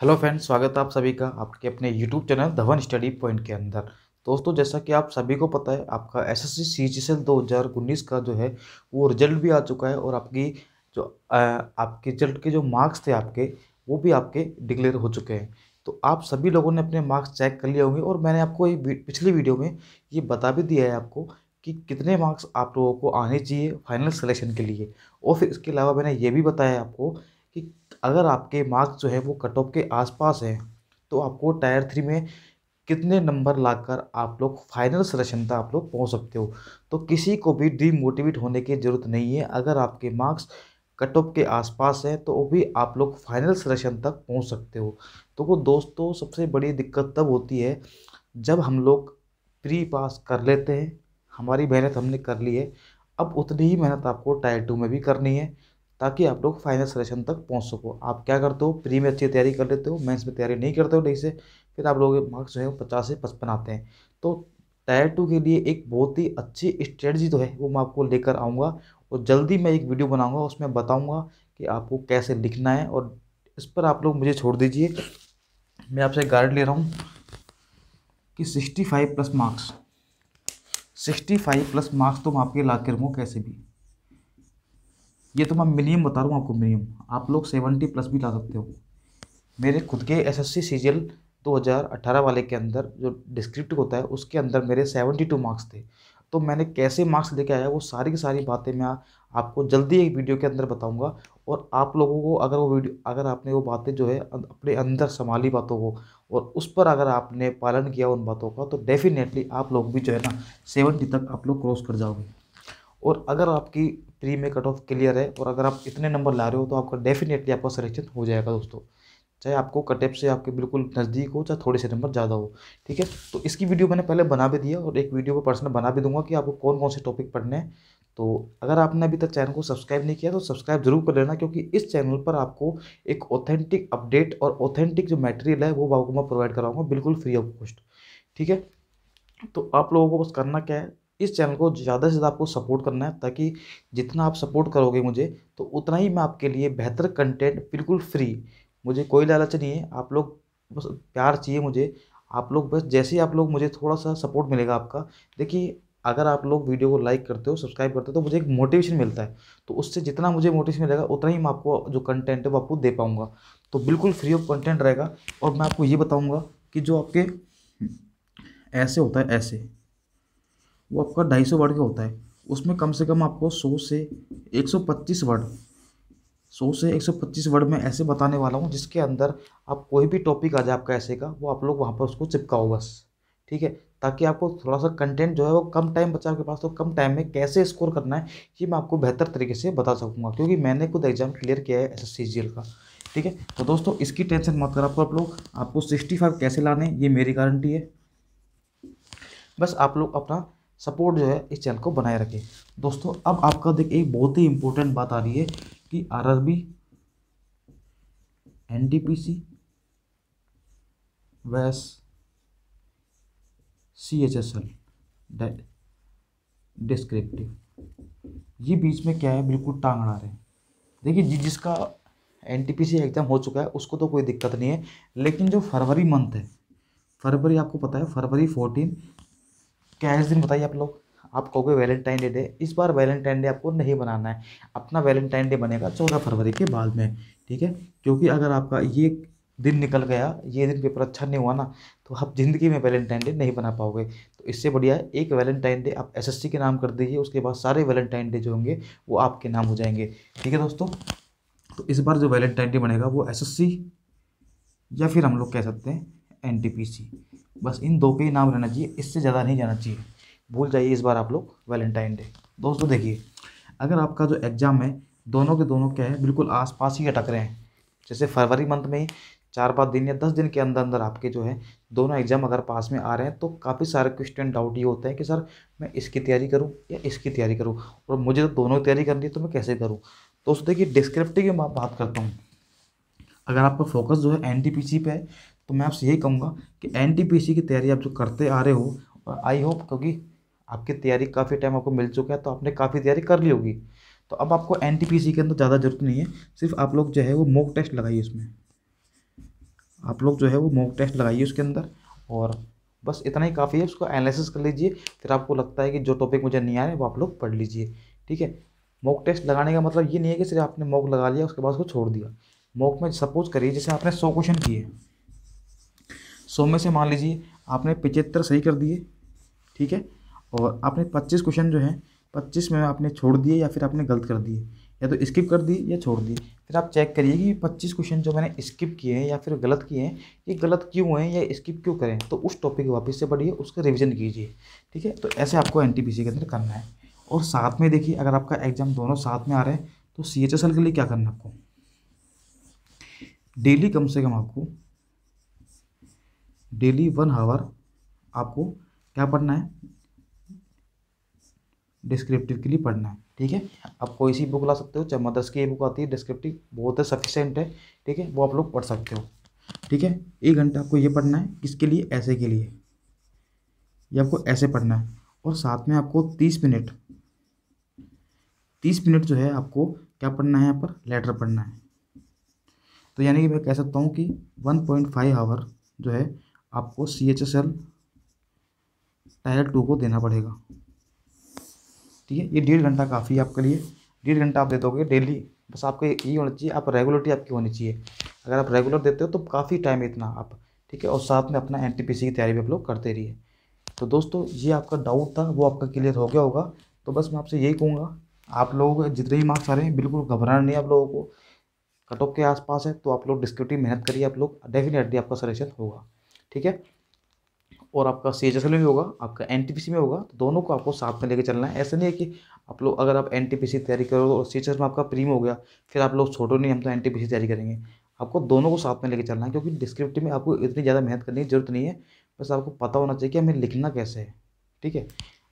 hello friends स्वागत है आप सभी का आपके अपने YouTube channel Dhawan study point के अंदर दोस्तों जैसा कि आप सभी को पता है आपका एस एस सी दो हज़ार उन्नीस का जो है वो रिजल्ट भी आ चुका है और आपकी जो आपके रिजल्ट के जो मार्क्स थे आपके वो भी आपके डिक्लेयर हो चुके हैं तो आप सभी लोगों ने अपने मार्क्स चेक कर लिए होंगे और मैंने आपको पिछली वीडियो में ये बता भी दिया है आपको कि कितने मार्क्स आप लोगों को आने चाहिए फाइनल सिलेक्शन के लिए और फिर इसके अलावा मैंने ये भी बताया आपको कि अगर आपके मार्क्स जो है वो कट ऑफ के आसपास हैं तो आपको टायर थ्री में कितने नंबर लाकर आप लोग फाइनल सिलेक्शन तक आप लोग पहुंच सकते हो तो किसी को भी डीमोटिवेट होने की ज़रूरत नहीं है अगर आपके मार्क्स कट ऑफ के आसपास हैं तो वो भी आप लोग फाइनल सिलेक्शन तक पहुँच सकते हो तो वो दोस्तों सबसे बड़ी दिक्कत तब होती है जब हम लोग प्री पास कर लेते हैं हमारी मेहनत हमने कर ली है अब उतनी ही मेहनत आपको टायर टू में भी करनी है ताकि आप लोग फाइनल सिलेक्शन तक पहुंच सको आप क्या करते हो प्री में अच्छी तैयारी कर लेते हो मेंस में तैयारी नहीं करते हो ढंग से फिर आप लोगों के मार्क्स जो है वो पचास से पचपन आते हैं तो टायर टू के लिए एक बहुत ही अच्छी स्ट्रेटजी तो है वो मैं आपको लेकर आऊँगा और जल्दी मैं एक वीडियो बनाऊँगा उसमें बताऊँगा कि आपको कैसे लिखना है और इस पर आप लोग मुझे छोड़ दीजिए मैं आपसे गाइड ले रहा हूँ कि sixty five plus marks sixty five plus marks तो मैं आपके ला के कैसे भी ये तो मैं मिनिमम बता रहा हूँ आपको मिनिमम आप लोग सेवेंटी प्लस भी ला सकते हो मेरे खुद के एस एस सी 2018 वाले के अंदर जो डिस्क्रिप्ट होता है उसके अंदर मेरे टू मार्क्स थे तो मैंने कैसे मार्क्स लेके आया वो सारी की सारी बातें मैं आपको जल्दी एक वीडियो के अंदर बताऊंगा और आप लोगों को अगर वो वीडियो अगर आपने वो बातें जो है अं, अपने अंदर संभाली बातों को और उस पर अगर आपने पालन किया उन बातों का तो डेफिनेटली आप लोग भी जो है ना सेवेंटी तक आप लोग क्रॉस कर जाओगे और अगर आपकी प्री में कट ऑफ क्लियर है और अगर आप इतने नंबर ला रहे हो तो आपका डेफिनेटली आपका सिलेक्शन हो जाएगा दोस्तों चाहे आपको कटेप से आपके बिल्कुल नज़दीक हो चाहे थोड़े से नंबर ज़्यादा हो ठीक है तो इसकी वीडियो मैंने पहले बना भी दिया और एक वीडियो को पर्सनल बना भी दूंगा कि आपको कौन कौन से टॉपिक पढ़ने हैं तो अगर आपने अभी तक चैनल को सब्सक्राइब नहीं किया तो सब्सक्राइब जरूर कर लेना क्योंकि इस चैनल पर आपको एक ऑथेंटिक अपडेट और ऑथेंटिक जो मटेरियल है वो आपको मैं प्रोवाइड कराऊंगा बिल्कुल फ्री ऑफ कॉस्ट ठीक है तो आप लोगों को बस करना क्या है इस चैनल को ज़्यादा से ज़्यादा आपको सपोर्ट करना है ताकि जितना आप सपोर्ट करोगे मुझे तो उतना ही मैं आपके लिए बेहतर कंटेंट बिल्कुल फ्री मुझे कोई लालच नहीं है आप लोग बस प्यार चाहिए मुझे आप लोग बस जैसे ही आप लोग मुझे थोड़ा सा सपोर्ट मिलेगा आपका देखिए अगर आप लोग वीडियो को लाइक करते हो सब्सक्राइब करते हो तो मुझे एक मोटिवेशन मिलता है तो उससे जितना मुझे मोटिवेशन मिलेगा उतना ही मैं आपको जो कंटेंट है वो आपको दे पाऊँगा तो बिल्कुल फ्री ऑफ कंटेंट रहेगा और मैं आपको ये बताऊँगा कि जो आपके ऐसे होता है ऐसे वो आपका ढाई सौ वर्ड का होता है उसमें कम से कम आपको सौ से एक सौ पच्चीस वर्ड सौ से एक सौ पच्चीस वर्ड में ऐसे बताने वाला हूँ जिसके अंदर आप कोई भी टॉपिक आ जाए आपका ऐसे का वो आप लोग वहाँ पर उसको चिपकाओ बस ठीक है ताकि आपको थोड़ा सा कंटेंट जो है वो कम टाइम बचा आपके पास तो कम टाइम में कैसे स्कोर करना है ये मैं आपको बेहतर तरीके से बता सकूँगा क्योंकि मैंने खुद एग्जाम क्लियर किया है एस एस का ठीक है तो दोस्तों इसकी टेंशन मत कर आपको आप लोग आपको सिक्सटी फाइव कैसे लाने ये मेरी गारंटी है बस आप लोग अपना सपोर्ट जो है इस चैनल को बनाए रखें दोस्तों अब आपका देख एक बहुत ही इंपॉर्टेंट बात आ रही है कि R R B N D P C वैस C H S L descriptive ये बीच में क्या है बिल्कुल टांग अड़ा रहे हैं देखिए जी जिसका N T P C exam हो चुका है उसको तो कोई दिक्कत नहीं है लेकिन जो फरवरी मंथ है फरवरी आपको पता है फरवरी फोर्टीन क्या इस दिन बताइए आप लोग आप कहोगे वैलेंटाइन डे डे इस बार वैलेंटाइन डे आपको नहीं बनाना है अपना वैलेंटाइन डे बनेगा चौदह फरवरी के बाद में ठीक है क्योंकि अगर आपका ये दिन निकल गया ये दिन पेपर अच्छा नहीं हुआ ना तो आप ज़िंदगी में वैलेंटाइन डे नहीं बना पाओगे तो इससे बढ़िया है एक वैलेंटाइन डे आप एसएससी के नाम कर दीजिए उसके बाद सारे वैलेंटाइन डे जो होंगे वो आपके नाम हो जाएंगे ठीक है दोस्तों तो इस बार जो वैलेंटाइन डे बनेगा वो एसएससी या फिर हम लोग कह सकते हैं एन बस इन दो के नाम रहना चाहिए इससे ज़्यादा नहीं जाना चाहिए भूल जाइए इस बार आप लोग वैलेंटाइन डे दोस्तों देखिए अगर आपका जो एग्ज़ाम है दोनों के दोनों क्या है बिल्कुल आसपास ही अटक रहे हैं जैसे फरवरी मंथ में चार पाँच दिन या दस दिन के अंदर अंदर आपके जो है दोनों एग्जाम अगर पास में आ रहे हैं तो काफ़ी सारे क्वेश्चन डाउट ये होते हैं कि सर मैं इसकी तैयारी करूं या इसकी तैयारी करूं और मुझे तो दोनों की तैयारी करनी है तो मैं कैसे करूं दोस्तों देखिए डिस्क्रिप्टिव की बात करता हूँ अगर आपका फोकस जो है एन पे है तो मैं आपसे यही कहूँगा कि एन की तैयारी आप जो करते आ रहे हो और आई होप क्योंकि आपकी तैयारी काफ़ी टाइम आपको मिल चुका है तो आपने काफ़ी तैयारी कर ली होगी तो अब आपको एन के अंदर ज़्यादा ज़रूरत नहीं है सिर्फ आप लोग जो है वो मॉक टेस्ट लगाइए उसमें आप लोग जो है वो मॉक टेस्ट लगाइए उसके अंदर और बस इतना ही काफ़ी है उसको एनालिसिस कर लीजिए फिर आपको लगता है कि जो टॉपिक मुझे नहीं आया वो आप लोग पढ़ लीजिए ठीक है मॉक टेस्ट लगाने का मतलब ये नहीं है कि सिर्फ आपने मॉक लगा लिया उसके बाद उसको छोड़ दिया मॉक में सपोज करिए जैसे आपने सौ क्वेश्चन किए सौ में से मान लीजिए आपने पिचहत्तर सही कर दिए ठीक है और आपने पच्चीस क्वेश्चन जो है पच्चीस में आपने छोड़ दिए या फिर आपने गलत कर दिए या तो स्किप कर दिए या छोड़ दिए फिर आप चेक करिए कि पच्चीस क्वेश्चन जो मैंने स्किप किए हैं या फिर गलत किए हैं ये गलत क्यों हैं या स्किप क्यों करें तो उस टॉपिक वापस से पढ़िए उसका रिविजन कीजिए ठीक है तो ऐसे आपको एन के अंदर करना है और साथ में देखिए अगर आपका एग्जाम दोनों साथ में आ रहे हैं तो सी के लिए क्या करना आपको डेली कम से कम आपको डेली वन आवर आपको क्या पढ़ना है डिस्क्रिप्टिव के लिए पढ़ना है ठीक है आप कोई सी बुक ला सकते हो चाहे मदर्स की बुक आती है डिस्क्रिप्टिव बहुत है सफिशेंट है ठीक है वो आप लोग पढ़ सकते हो ठीक है एक घंटा आपको ये पढ़ना है किसके लिए ऐसे के लिए ये आपको ऐसे पढ़ना है और साथ में आपको तीस मिनट तीस मिनट जो है आपको क्या पढ़ना है यहाँ पर लेटर पढ़ना है तो यानी कि मैं कह सकता हूँ कि वन पॉइंट फाइव आवर जो है आपको C H S L tier two को देना पड़ेगा ठीक है ये डेढ़ घंटा काफ़ी है आपके लिए डेढ़ घंटा आप दे दोगे डेली बस आपको ये होना चाहिए आप रेगुलरिटी आपकी होनी चाहिए अगर आप रेगुलर देते हो तो काफ़ी टाइम इतना आप ठीक है और साथ में अपना एन टी पी सी की तैयारी भी आप लोग करते रहिए तो दोस्तों ये आपका डाउट था वो आपका क्लियर हो गया होगा तो बस मैं आपसे यही कहूँगा आप लोगों के जितने भी मार्क्स आ रहे हैं बिल्कुल घबराना नहीं आप लोगों को कट ऑफ के आसपास है तो आप लोग डिस्क्रिप्टिव मेहनत करिए आप लोग डेफिनेटली आपका सलेक्शन होगा ठीक है और आपका सी एच में भी होगा आपका एन में होगा तो दोनों को आपको साथ में लेके चलना है ऐसा नहीं है कि आप लोग अगर आप एन तैयारी करो और सी में आपका प्रीम हो गया फिर आप लोग छोटो नहीं हम तो एन तैयारी करेंगे आपको दोनों को साथ में लेके चलना है क्योंकि डिस्क्रिप्टिव में आपको इतनी ज़्यादा मेहनत करने की जरूरत नहीं है बस आपको पता होना चाहिए कि हमें लिखना कैसे है ठीक है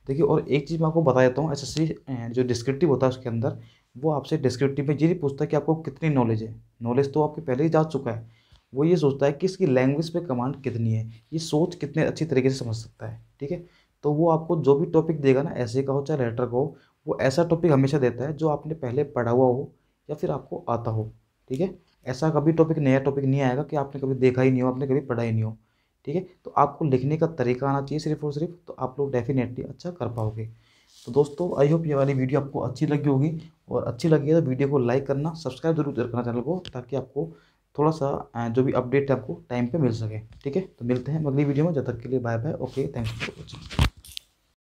देखिए और एक चीज़ मैं आपको बता देता हूँ एस जो डिस्क्रिप्टिव होता है उसके अंदर वो आपसे डिस्क्रिप्टिव में ये नहीं पूछता कि आपको कितनी नॉलेज है नॉलेज तो आपके पहले ही जा चुका है वो ये सोचता है कि इसकी लैंग्वेज पे कमांड कितनी है ये सोच कितने अच्छी तरीके से समझ सकता है ठीक है तो वो आपको जो भी टॉपिक देगा ना ऐसे का हो चाहे लेटर का हो वो ऐसा टॉपिक हमेशा देता है जो आपने पहले पढ़ा हुआ हो या फिर आपको आता हो ठीक है ऐसा कभी टॉपिक नया टॉपिक नहीं आएगा कि आपने कभी देखा ही नहीं हो आपने कभी पढ़ा ही नहीं हो ठीक है तो आपको लिखने का तरीका आना चाहिए सिर्फ और सिर्फ तो आप लोग डेफिनेटली अच्छा कर पाओगे तो दोस्तों आई होप ये वाली वीडियो आपको अच्छी लगी होगी और अच्छी लगी है तो वीडियो को लाइक करना सब्सक्राइब जरूर करना चैनल को ताकि आपको थोड़ा सा जो भी अपडेट है आपको टाइम पे मिल सके ठीक है तो मिलते हैं अगली वीडियो में जब तक के लिए bye bye okay thank you for watching